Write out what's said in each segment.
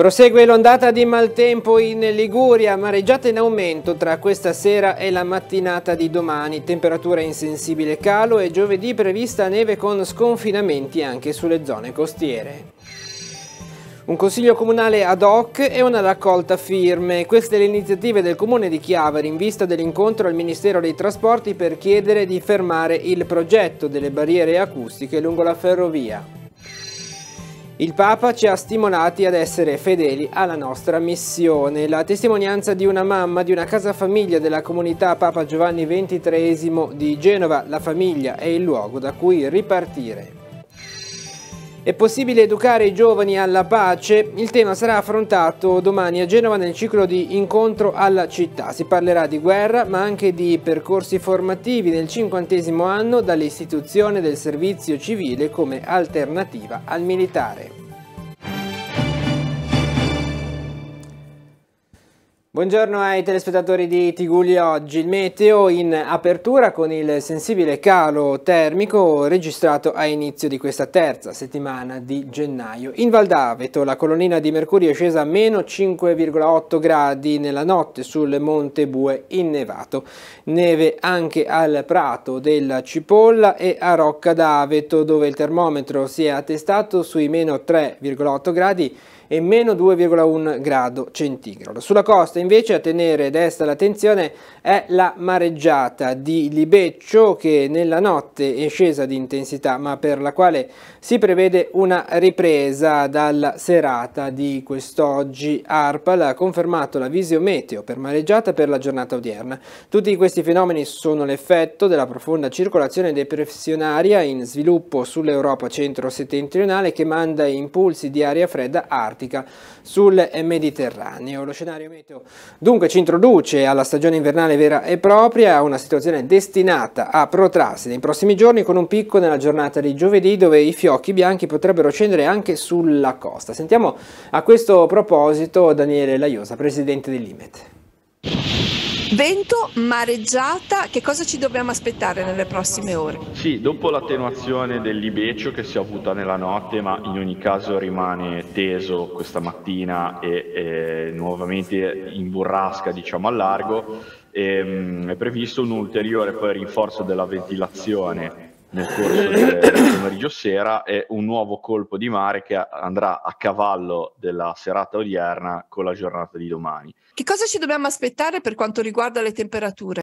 Prosegue l'ondata di maltempo in Liguria, mareggiata in aumento tra questa sera e la mattinata di domani, temperatura in sensibile calo e giovedì prevista neve con sconfinamenti anche sulle zone costiere. Un consiglio comunale ad hoc e una raccolta firme. Queste le iniziative del comune di Chiavari in vista dell'incontro al Ministero dei Trasporti per chiedere di fermare il progetto delle barriere acustiche lungo la ferrovia. Il Papa ci ha stimolati ad essere fedeli alla nostra missione. La testimonianza di una mamma di una casa famiglia della comunità Papa Giovanni XXIII di Genova, la famiglia è il luogo da cui ripartire. È possibile educare i giovani alla pace? Il tema sarà affrontato domani a Genova nel ciclo di incontro alla città. Si parlerà di guerra ma anche di percorsi formativi nel cinquantesimo anno dall'istituzione del servizio civile come alternativa al militare. Buongiorno ai telespettatori di Tiguli oggi. Il meteo in apertura con il sensibile calo termico registrato a inizio di questa terza settimana di gennaio. In Val d'Aveto la colonnina di mercurio è scesa a meno 5,8 gradi nella notte sul Monte Bue innevato. Neve anche al Prato della Cipolla e a Rocca d'Aveto dove il termometro si è attestato sui meno 3,8 gradi e meno 2,1 grado centigrado. Sulla costa invece a tenere desta l'attenzione è la mareggiata di Libeccio che nella notte è scesa di intensità ma per la quale si prevede una ripresa dalla serata di quest'oggi. ARPAL ha confermato la visio meteo per mareggiata per la giornata odierna. Tutti questi fenomeni sono l'effetto della profonda circolazione depressionaria in sviluppo sull'Europa centro-settentrionale che manda impulsi di aria fredda ARPAL climatica sul Mediterraneo. Lo scenario meteo dunque ci introduce alla stagione invernale vera e propria, una situazione destinata a protrarsi nei prossimi giorni con un picco nella giornata di giovedì dove i fiocchi bianchi potrebbero scendere anche sulla costa. Sentiamo a questo proposito Daniele Laiosa, presidente dell'Imet. Vento, mareggiata, che cosa ci dobbiamo aspettare nelle prossime ore? Sì, dopo l'attenuazione del libeccio che si è avuta nella notte, ma in ogni caso rimane teso questa mattina e, nuovamente in burrasca, diciamo, a largo, ehm, è previsto un ulteriore poi, rinforzo della ventilazione nel corso del pomeriggio sera e un nuovo colpo di mare che andrà a cavallo della serata odierna con la giornata di domani. Che cosa ci dobbiamo aspettare per quanto riguarda le temperature?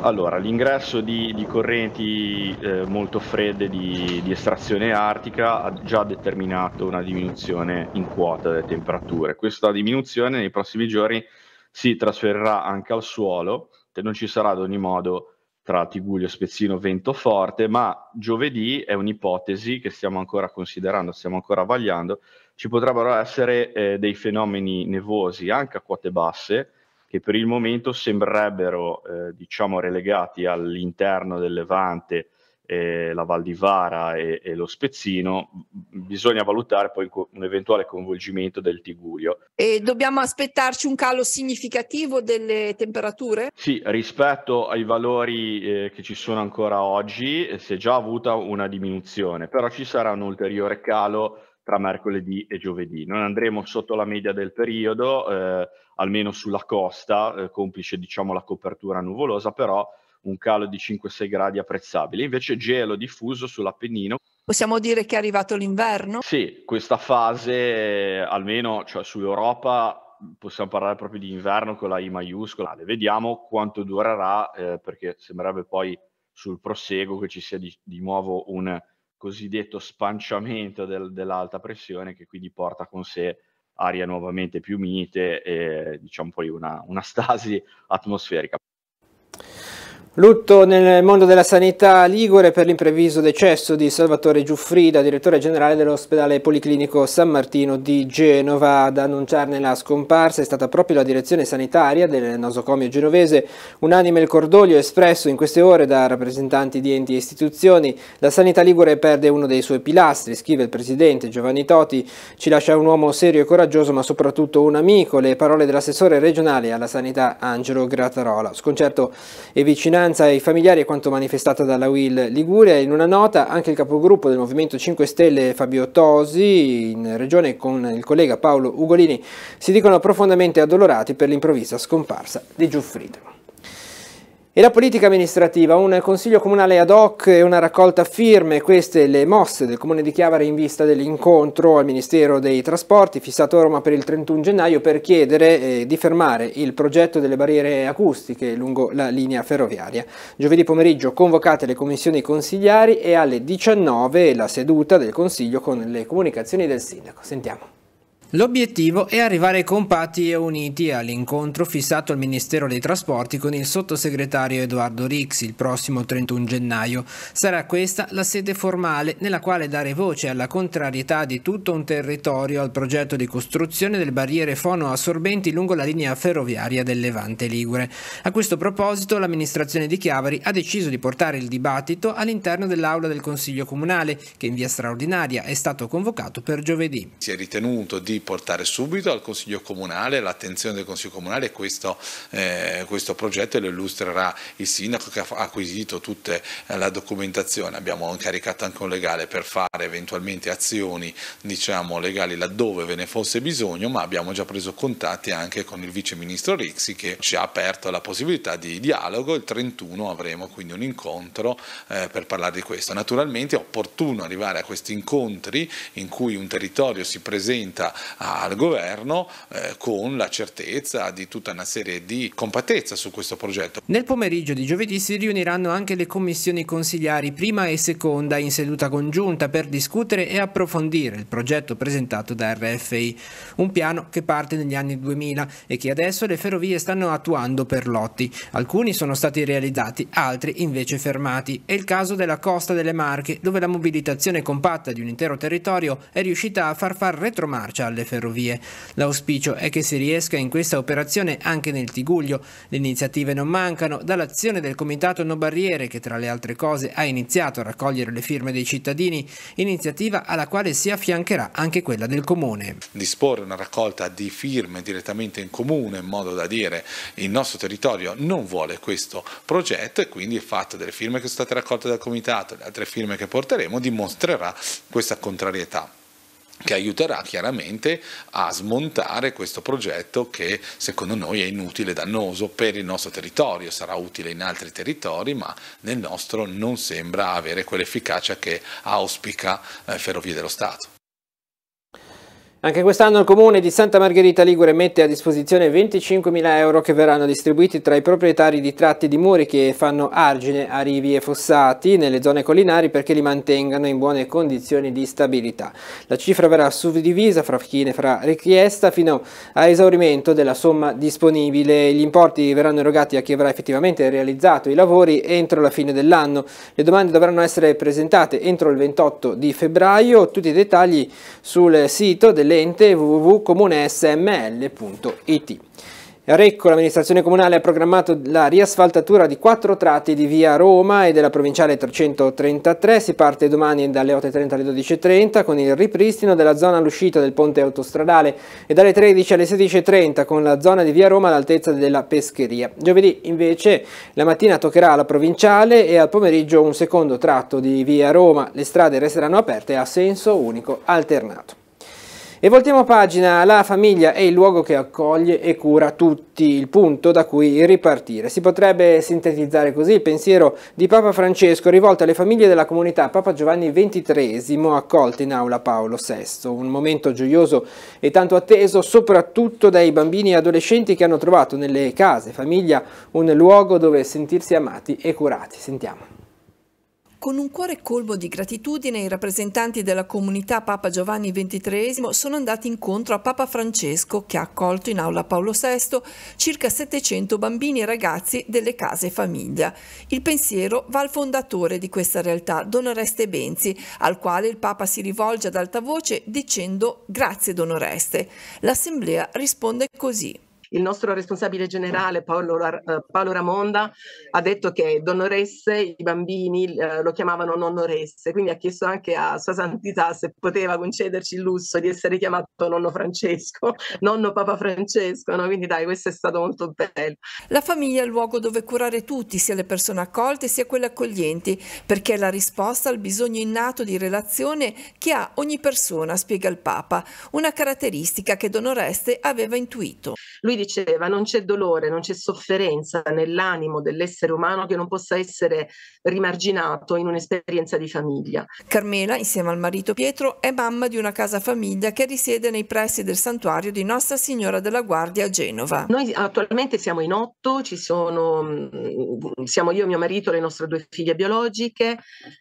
Allora, l'ingresso di, di correnti eh, molto fredde di, di, estrazione artica ha già determinato una diminuzione in quota delle temperature. Questa diminuzione nei prossimi giorni si trasferirà anche al suolo, non ci sarà ad ogni modo tra Tiguglio, Spezzino, Ventoforte, ma giovedì è un'ipotesi che stiamo ancora considerando, stiamo ancora vagliando, ci potrebbero essere eh, dei fenomeni nevosi anche a quote basse, che per il momento sembrerebbero eh, diciamo relegati all'interno del Levante eh, la Val di Vara e, e, lo Spezzino, bisogna valutare poi un eventuale coinvolgimento del Tigurio. E dobbiamo aspettarci un calo significativo delle temperature? Sì, rispetto ai valori eh, che ci sono ancora oggi, eh, si è già avuta una diminuzione, però ci sarà un ulteriore calo tra mercoledì e giovedì. Non andremo sotto la media del periodo, eh, almeno sulla costa, eh, complice diciamo la copertura nuvolosa, però un calo di 5-6 gradi apprezzabile, invece gelo diffuso sull'Appennino. Possiamo dire che è arrivato l'inverno? Sì, questa fase, almeno cioè, sull'Europa, possiamo parlare proprio di inverno con la I maiuscola, vediamo quanto durerà, eh, perché sembrerebbe poi sul proseguo che ci sia di, di nuovo un cosiddetto spanciamento del, dell'alta pressione che quindi porta con sé aria nuovamente più mite e diciamo poi una, una stasi atmosferica. Lutto nel mondo della sanità ligure per l'impreviso decesso di Salvatore Giuffrida, direttore generale dell'ospedale policlinico San Martino di Genova. Ad annunciarne la scomparsa è stata proprio la direzione sanitaria del nosocomio genovese. Unanime il cordoglio espresso in queste ore da rappresentanti di enti e istituzioni. La sanità ligure perde uno dei suoi pilastri, scrive il presidente Giovanni Toti. Ci lascia un uomo serio e coraggioso, ma soprattutto un amico. Le parole dell'assessore regionale alla sanità Angelo Grattarola. Sconcerto e vicinanza vicinanza ai familiari è quanto manifestata dalla Will Liguria. In una nota anche il capogruppo del Movimento 5 Stelle Fabio Tosi in regione con il collega Paolo Ugolini si dicono profondamente addolorati per l'improvvisa scomparsa di Giuffrido. E la politica amministrativa, un consiglio comunale ad hoc e una raccolta firme, queste le mosse del comune di Chiavara in vista dell'incontro al Ministero dei Trasporti fissato a Roma per il 31 gennaio per chiedere eh, di fermare il progetto delle barriere acustiche lungo la linea ferroviaria. Giovedì pomeriggio convocate le commissioni consigliari e alle 19 la seduta del consiglio con le comunicazioni del sindaco. Sentiamo. L'obiettivo è arrivare compatti e uniti all'incontro fissato al Ministero dei Trasporti con il sottosegretario Edoardo Rixi il prossimo 31 gennaio. Sarà questa la sede formale nella quale dare voce alla contrarietà di tutto un territorio al progetto di costruzione del barriere fonoassorbenti lungo la linea ferroviaria del Levante Ligure. A questo proposito l'amministrazione di Chiavari ha deciso di portare il dibattito all'interno dell'aula del Consiglio Comunale che in via straordinaria è stato convocato per giovedì. Si è ritenuto di portare subito al Consiglio Comunale, l'attenzione del Consiglio Comunale questo, eh, questo progetto lo illustrerà il Sindaco che ha acquisito tutta eh, la documentazione, abbiamo incaricato anche un legale per fare eventualmente azioni diciamo, legali laddove ve ne fosse bisogno, ma abbiamo già preso contatti anche con il Vice Ministro Rixi che ci ha aperto la possibilità di dialogo, il 31 avremo quindi un incontro eh, per parlare di questo. Naturalmente è opportuno arrivare a questi incontri in cui un territorio si presenta al governo eh, con la certezza di tutta una serie di compattezza su questo progetto. Nel pomeriggio di giovedì si riuniranno anche le commissioni consigliari prima e seconda in seduta congiunta per discutere e approfondire il progetto presentato da RFI, un piano che parte negli anni 2000 e che adesso le ferrovie stanno attuando per lotti. Alcuni sono stati realizzati, altri invece fermati. È il caso della costa delle Marche, dove la mobilitazione compatta di un intero territorio è riuscita a far far retromarcia alle alle ferrovie. L'auspicio è che si riesca in questa operazione anche nel Tiguglio. Le iniziative non mancano, dall'azione del Comitato No Barriere che tra le altre cose ha iniziato a raccogliere le firme dei cittadini, iniziativa alla quale si affiancherà anche quella del Comune. Disporre una raccolta di firme direttamente in Comune in modo da dire il nostro territorio non vuole questo progetto e quindi il fatto delle firme che sono state raccolte dal Comitato, le altre firme che porteremo dimostrerà questa contrarietà che aiuterà chiaramente a smontare questo progetto che secondo noi è inutile e dannoso per il nostro territorio, sarà utile in altri territori, ma nel nostro non sembra avere quell'efficacia che auspica eh, Ferrovie dello Stato. Anche quest'anno il comune di Santa Margherita Ligure mette a disposizione 25.000 euro che verranno distribuiti tra i proprietari di tratti di muri che fanno argine a rivi e fossati nelle zone collinari perché li mantengano in buone condizioni di stabilità. La cifra verrà suddivisa fra chi ne farà richiesta fino a esaurimento della somma disponibile. Gli importi verranno erogati a chi avrà effettivamente realizzato i lavori entro la fine dell'anno. Le domande dovranno essere presentate entro il 28 di febbraio. Tutti i dettagli sul sito delle dell'ente www.comunesml.it. Recco, l'amministrazione comunale ha programmato la riasfaltatura di quattro tratti di via Roma e della provinciale 333. Si parte domani dalle 8.30 alle 12.30 con il ripristino della zona all'uscita del ponte autostradale e dalle 13 alle 16.30 con la zona di via Roma all'altezza della pescheria. Giovedì invece la mattina toccherà alla provinciale e al pomeriggio un secondo tratto di via Roma. Le strade resteranno aperte a senso unico alternato. E voltiamo pagina, la famiglia è il luogo che accoglie e cura tutti, il punto da cui ripartire. Si potrebbe sintetizzare così il pensiero di Papa Francesco rivolto alle famiglie della comunità Papa Giovanni XXIII, accolto in aula Paolo VI, un momento gioioso e tanto atteso soprattutto dai bambini e adolescenti che hanno trovato nelle case, famiglia, un luogo dove sentirsi amati e curati. Sentiamo. Con un cuore colmo di gratitudine i rappresentanti della comunità Papa Giovanni XXIII sono andati incontro a Papa Francesco che ha accolto in aula Paolo VI circa 700 bambini e ragazzi delle case famiglia. Il pensiero va al fondatore di questa realtà, Don Oreste Benzi, al quale il Papa si rivolge ad alta voce dicendo grazie Don Oreste. L'assemblea risponde così. Il nostro responsabile generale Paolo, eh, Paolo Ramonda ha detto che Don Resse, i bambini eh, lo chiamavano Nonno Resse, quindi ha chiesto anche a Sua Santità se poteva concederci il lusso di essere chiamato Nonno Francesco, Nonno Papa Francesco, no? quindi dai, questo è stato molto bello. La famiglia è il luogo dove curare tutti, sia le persone accolte sia quelle accoglienti, perché è la risposta al bisogno innato di relazione che ha ogni persona, spiega il Papa, una caratteristica che Don Oreste aveva intuito. Lui lui diceva non c'è dolore, non c'è sofferenza nell'animo dell'essere umano che non possa essere rimarginato in un'esperienza di famiglia. Carmela, insieme al marito Pietro, è mamma di una casa famiglia che risiede nei pressi del santuario di Nostra Signora della Guardia a Genova. Noi attualmente siamo in otto, ci sono, mm, siamo io, mio marito, le nostre due figlie biologiche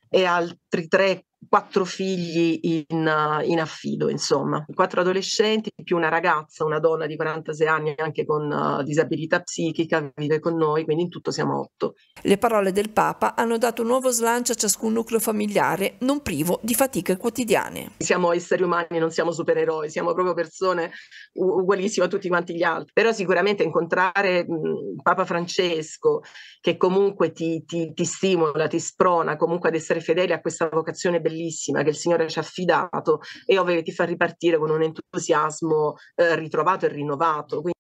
e altri tre quattro figli in, eh, in, affido, insomma, quattro adolescenti più una ragazza, una donna di 46 anni anche con uh, disabilità psichica, vive con noi, quindi in tutto siamo otto. Le parole del Papa hanno dato un nuovo slancio a ciascun nucleo familiare, non privo di fatiche quotidiane. Siamo esseri umani, non siamo supereroi, siamo proprio persone ugualissime a tutti quanti gli altri, però sicuramente incontrare mh, Papa Francesco che comunque ti, ti, ti stimola, ti sprona comunque ad essere fedeli a questa vocazione bellissima bellissima che il Signore ci ha affidato e ovviamente ti fa ripartire con un entusiasmo eh, ritrovato e rinnovato. Quindi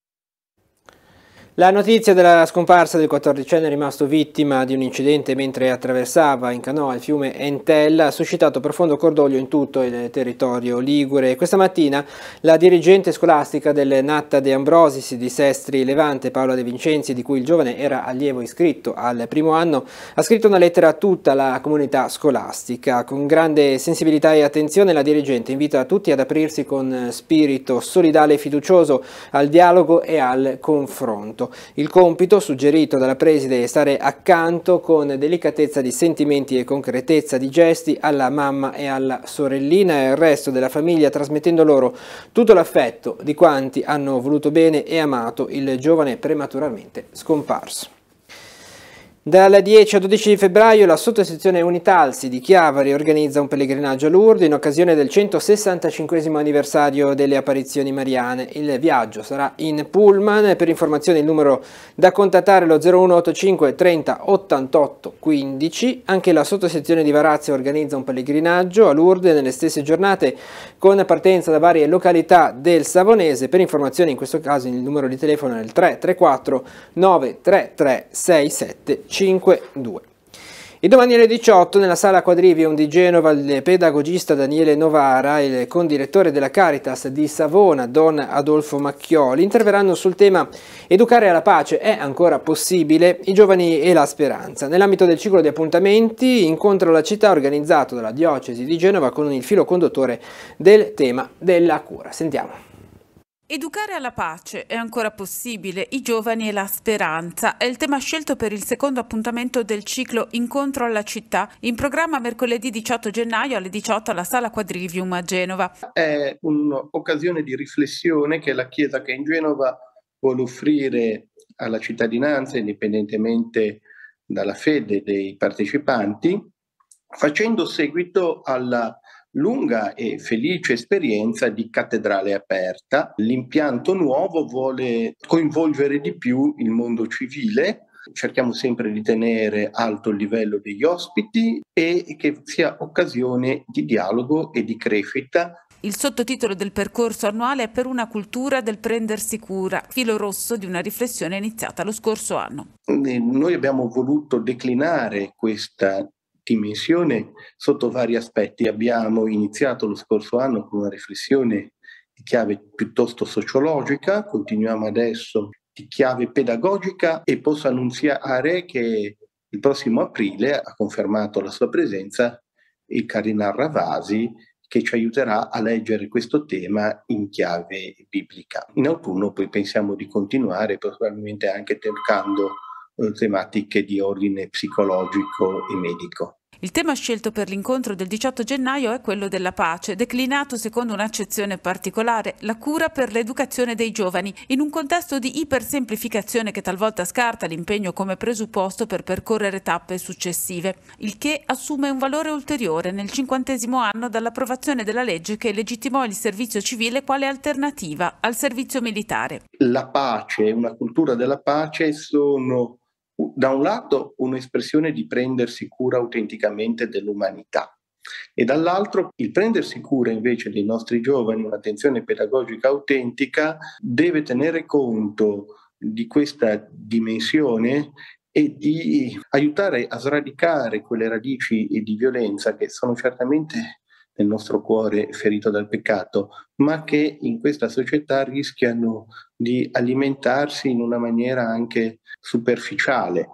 la notizia della scomparsa del 14enne rimasto vittima di un incidente mentre attraversava in canoa il fiume Entella ha suscitato profondo cordoglio in tutto il territorio ligure. Questa mattina la dirigente scolastica del Natta De Ambrosis di Sestri Levante, Paola De Vincenzi, di cui il giovane era allievo iscritto al primo anno, ha scritto una lettera a tutta la comunità scolastica. Con grande sensibilità e attenzione la dirigente invita tutti ad aprirsi con spirito solidale e fiducioso al dialogo e al confronto. Francesco. Il compito suggerito dalla preside è stare accanto con delicatezza di sentimenti e concretezza di gesti alla mamma e alla sorellina e al resto della famiglia trasmettendo loro tutto l'affetto di quanti hanno voluto bene e amato il giovane prematuramente scomparso. Dal 10 al 12 febbraio la sottosezione Unitalsi di Chiavari organizza un pellegrinaggio a Lourdes in occasione del 165 anniversario delle apparizioni mariane. Il viaggio sarà in Pullman. Per informazioni il numero da contattare è lo 0185 30 88 15. Anche la sottosezione di Varazze organizza un pellegrinaggio a Lourdes nelle stesse giornate con partenza da varie località del Savonese. Per informazioni in questo caso il numero di telefono è il 334 933 67 5-2. E domani alle 18 nella sala Quadrivium di Genova il pedagogista Daniele Novara e il condirettore della Caritas di Savona, Don Adolfo Macchioli, interverranno sul tema Educare alla pace è ancora possibile? I giovani e la speranza. Nell'ambito del ciclo di appuntamenti incontro alla città organizzato dalla Diocesi di Genova con il filo conduttore del tema della cura. Sentiamo. Educare alla pace è ancora possibile, i giovani e la speranza è il tema scelto per il secondo appuntamento del ciclo Incontro alla città, in programma mercoledì 18 gennaio alle 18 alla Sala Quadrivium a Genova. È un'occasione di riflessione che la Chiesa che è in Genova vuole offrire alla cittadinanza, indipendentemente dalla fede dei partecipanti, facendo seguito alla lunga e felice esperienza di cattedrale aperta. L'impianto nuovo vuole coinvolgere di più il mondo civile. Cerchiamo sempre di tenere alto il livello degli ospiti e che sia occasione di dialogo e di crescita il sottotitolo del percorso annuale è Per una cultura del prendersi cura, filo rosso di una riflessione iniziata lo scorso anno. Noi abbiamo voluto declinare questa dimensione sotto vari aspetti. Abbiamo iniziato lo scorso anno con una riflessione di chiave piuttosto sociologica, continuiamo adesso di chiave pedagogica e posso annunziare che il prossimo aprile ha confermato la sua presenza il Cardinal Ravasi che ci aiuterà a leggere questo tema in chiave biblica. In autunno poi pensiamo di continuare, probabilmente anche toccando eh, tematiche di ordine psicologico e medico. Il tema scelto per l'incontro del 18 gennaio è quello della pace, declinato secondo un'accezione particolare, la cura per l'educazione dei giovani, in un contesto di ipersemplificazione che talvolta scarta l'impegno come presupposto per percorrere tappe successive, il che assume un valore ulteriore nel cinquantesimo anno dall'approvazione della legge che legittimò il servizio civile quale alternativa al servizio militare. La pace una cultura della pace sono da un lato un'espressione di prendersi cura autenticamente dell'umanità e dall'altro il prendersi cura invece dei nostri giovani, un'attenzione pedagogica autentica, deve tenere conto di questa dimensione e di aiutare a sradicare quelle radici di violenza che sono certamente nel nostro cuore ferito dal peccato, ma che in questa società rischiano di alimentarsi in una maniera anche superficiale,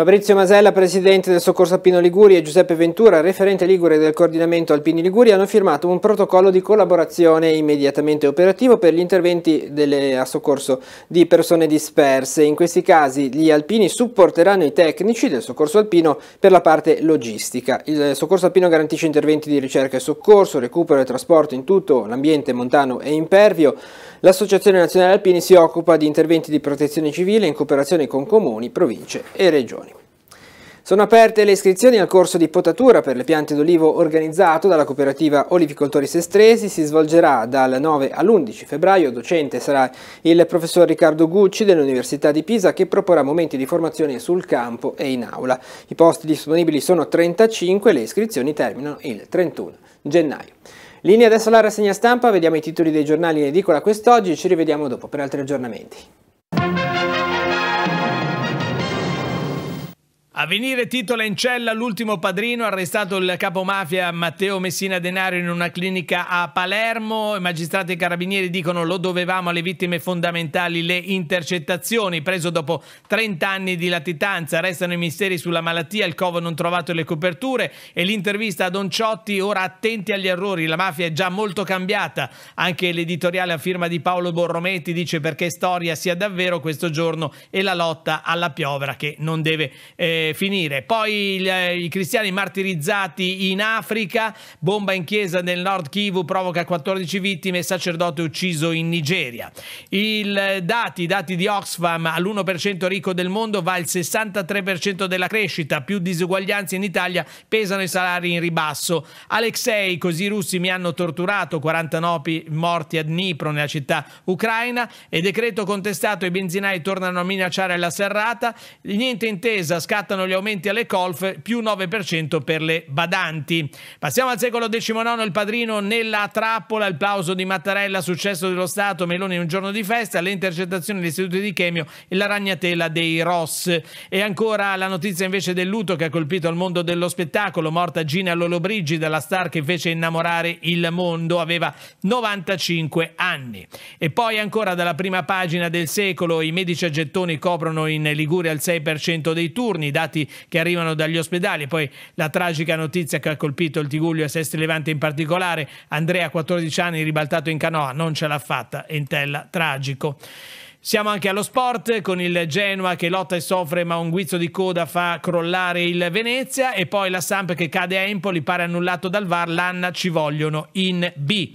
Fabrizio Masella, presidente del Soccorso Alpino Liguri e Giuseppe Ventura, referente ligure del coordinamento Alpini Liguri, hanno firmato un protocollo di collaborazione immediatamente operativo per gli interventi delle, a soccorso di persone disperse. In questi casi gli alpini supporteranno i tecnici del Soccorso Alpino per la parte logistica. Il Soccorso Alpino garantisce interventi di ricerca e soccorso, recupero e trasporto in tutto l'ambiente montano e impervio. L'Associazione Nazionale Alpini si occupa di interventi di protezione civile in cooperazione con comuni, province e regioni. Sono aperte le iscrizioni al corso di potatura per le piante d'olivo organizzato dalla cooperativa Olivicoltori Sestresi, si svolgerà dal 9 all'11 febbraio, docente sarà il professor Riccardo Gucci dell'Università di Pisa che proporrà momenti di formazione sul campo e in aula. I posti disponibili sono 35 e le iscrizioni terminano il 31 gennaio. Linea adesso alla rassegna stampa, vediamo i titoli dei giornali in edicola quest'oggi e ci rivediamo dopo per altri aggiornamenti. A venire titola in cella l'ultimo padrino, arrestato il capo mafia Matteo Messina Denaro in una clinica a Palermo. I magistrati e i carabinieri dicono lo dovevamo alle vittime fondamentali le intercettazioni. Preso dopo 30 anni di latitanza, restano i misteri sulla malattia, il covo non trovato le coperture e l'intervista a Don Ciotti. Ora attenti agli errori, la mafia è già molto cambiata. Anche l'editoriale a firma di Paolo Borrometti dice perché storia sia davvero questo giorno e la lotta alla piovra che non deve... Eh, finire. Poi gli, eh, i cristiani martirizzati in Africa, bomba in chiesa nel nord Kivu provoca 14 vittime, sacerdote ucciso in Nigeria. I eh, dati, dati di Oxfam, all'1% ricco del mondo va il 63% della crescita, più disuguaglianze in Italia, pesano i salari in ribasso. Alexei, così i russi mi hanno torturato, 49 morti a Dnipro nella città ucraina e decreto contestato, i benzinai tornano a minacciare la serrata, niente intesa, scattano aumentano gli aumenti alle colf più 9% per le badanti. Passiamo al secolo XIX, il padrino nella trappola, il plauso di Mattarella, successo dello Stato, Meloni in un giorno di festa, le intercettazioni degli istituti di chemio e la ragnatela dei Ross. E ancora la notizia invece del luto che ha colpito il mondo dello spettacolo, morta Gina Lollobrigida, la star che fece innamorare il mondo, aveva 95 anni. E poi ancora dalla prima pagina del secolo i medici a gettoni coprono in Liguria il 6% dei turni, dati malati che arrivano dagli ospedali. Poi la tragica notizia che ha colpito il Tiguglio e Sestri Levante in particolare, Andrea 14 anni ribaltato in canoa, non ce l'ha fatta, Entella, tragico. Siamo anche allo sport con il Genoa che lotta e soffre ma un guizzo di coda fa crollare il Venezia e poi la Samp che cade a Empoli pare annullato dal VAR, l'Anna ci vogliono in B.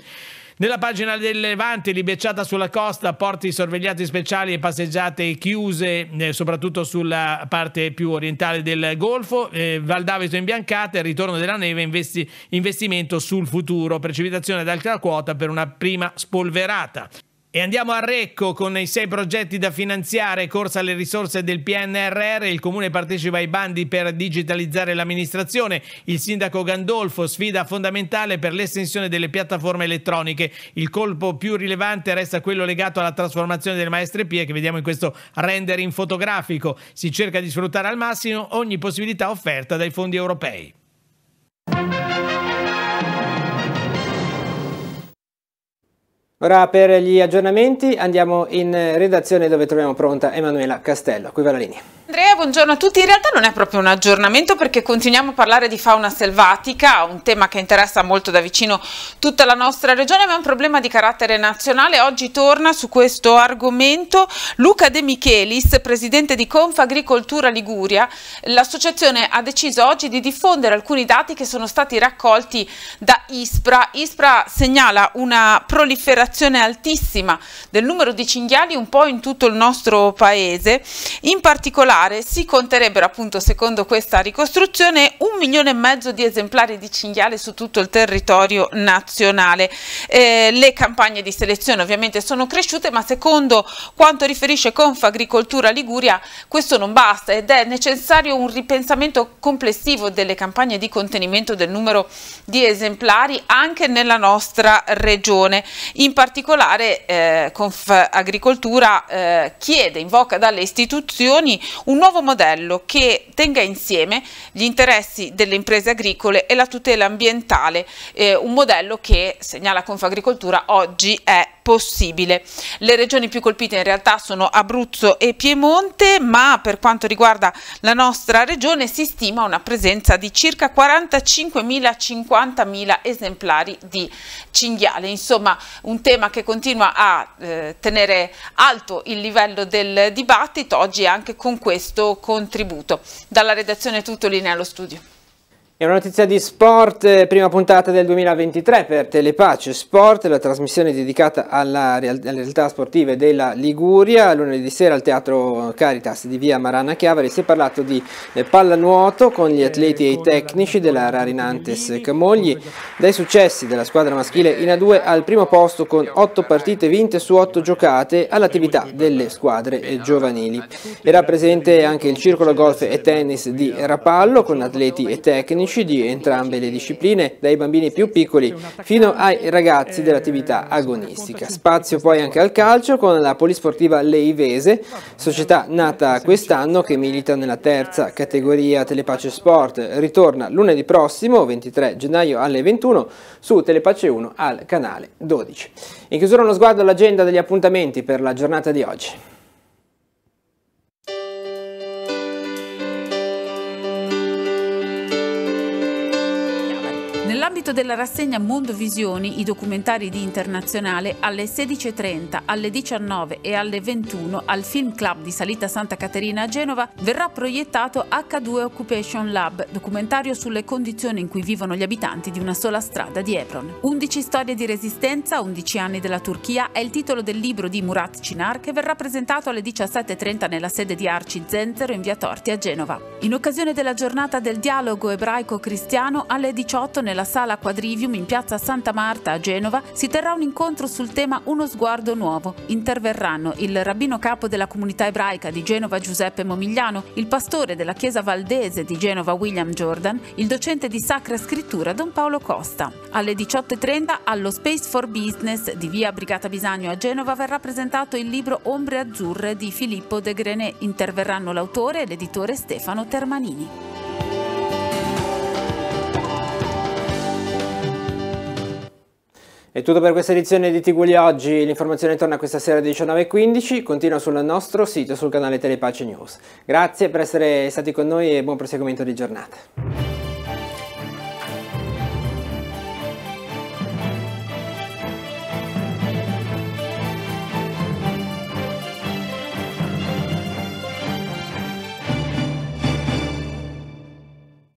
Nella pagina del Levante, libecciata sulla costa, porti sorvegliati speciali e passeggiate chiuse, eh, soprattutto sulla parte più orientale del Golfo, eh, Valdaviso imbiancata, il ritorno della neve, investi investimento sul futuro, precipitazione ad alta quota per una prima spolverata. E andiamo a Recco con i sei progetti da finanziare, corsa alle risorse del PNRR, il comune partecipa ai bandi per digitalizzare l'amministrazione, il sindaco Gandolfo sfida fondamentale per l'estensione delle piattaforme elettroniche, il colpo più rilevante resta quello legato alla trasformazione del maestre Pie che vediamo in questo rendering fotografico, si cerca di sfruttare al massimo ogni possibilità offerta dai fondi europei. Ora per gli aggiornamenti andiamo in redazione dove troviamo pronta Emanuela Castello, qui va la linea. Andrea, buongiorno a tutti. In realtà non è proprio un aggiornamento perché continuiamo a parlare di fauna selvatica, un tema che interessa molto da vicino tutta la nostra regione, ma è un problema di carattere nazionale. Oggi torna su questo argomento Luca De Michelis, presidente di Confagricoltura Liguria. L'associazione ha deciso oggi di diffondere alcuni dati che sono stati raccolti da ISPRA. ISPRA segnala una proliferazione concentrazione altissima del numero di cinghiali un po' in tutto il nostro paese, in particolare si conterebbero appunto secondo questa ricostruzione un milione e mezzo di esemplari di cinghiale su tutto il territorio nazionale. Eh, le campagne di selezione ovviamente sono cresciute ma secondo quanto riferisce Confagricoltura Liguria questo non basta ed è necessario un ripensamento complessivo delle campagne di contenimento del numero di esemplari anche nella nostra regione. In particolare eh, Agricoltura eh, chiede, invoca dalle istituzioni un nuovo modello che tenga insieme gli interessi delle imprese agricole e la tutela ambientale, eh, un modello che, segnala Conf Agricoltura, oggi è possibile. Le regioni più colpite in realtà sono Abruzzo e Piemonte, ma per quanto riguarda la nostra regione si stima una presenza di circa 45.000-50.000 esemplari di cinghiale, insomma un tema tema che continua a eh, tenere alto il livello del dibattito, oggi anche con questo contributo. Dalla redazione tutto linea allo studio. È una notizia di sport, eh, prima puntata del 2023 per Telepace Sport, la trasmissione dedicata alla, real alle realtà sportive della Liguria. Lunedì sera al Teatro Caritas di via Marana Chiavari si è parlato di eh, pallanuoto con gli eh, atleti e i tecnici della Rarinantes Camogli. Dai successi della squadra maschile in A2 al primo posto con 8 partite vinte su 8 giocate all'attività delle squadre giovanili. Era presente anche il circolo golf e tennis di Rapallo con atleti e tecnici tecnici di entrambe le discipline, dai bambini più piccoli fino ai ragazzi dell'attività agonistica. Spazio poi anche al calcio con la polisportiva Leivese, società nata quest'anno che milita nella terza categoria Telepace Sport. Ritorna lunedì prossimo, 23 gennaio alle 21, su Telepace 1 al canale 12. In chiusura uno sguardo all'agenda degli appuntamenti per la giornata di oggi. della rassegna Mondo Visioni, i documentari di Internazionale, alle 16.30, alle 19 e alle 21 al Film Club di Salita Santa Caterina a Genova verrà proiettato H2 Occupation Lab, documentario sulle condizioni in cui vivono gli abitanti di una sola strada di Hebron. 11 storie di resistenza, 11 anni della Turchia è il titolo del libro di Murat Cinar che verrà presentato alle 17.30 nella sede di Arci Zenzero in via Torti a Genova. In occasione della giornata del dialogo ebraico-cristiano alle 18 nella sala Quadrivium in piazza Santa Marta a Genova si terrà un incontro sul tema Uno sguardo nuovo. Interverranno il rabbino capo della comunità ebraica di Genova Giuseppe Momigliano, il pastore della chiesa valdese di Genova William Jordan, il docente di Sacra Scrittura Don Paolo Costa. Alle 18.30 allo Space for Business di via Brigata Bisagno a Genova verrà presentato il libro Ombre azzurre di Filippo De Grenet. Interverranno l'autore e l'editore Stefano Termanini. È tutto per questa edizione di TGULI Oggi, l'informazione torna questa sera alle 19.15, continua sul nostro sito, sul canale Telepace News. Grazie per essere stati con noi e buon proseguimento di giornata.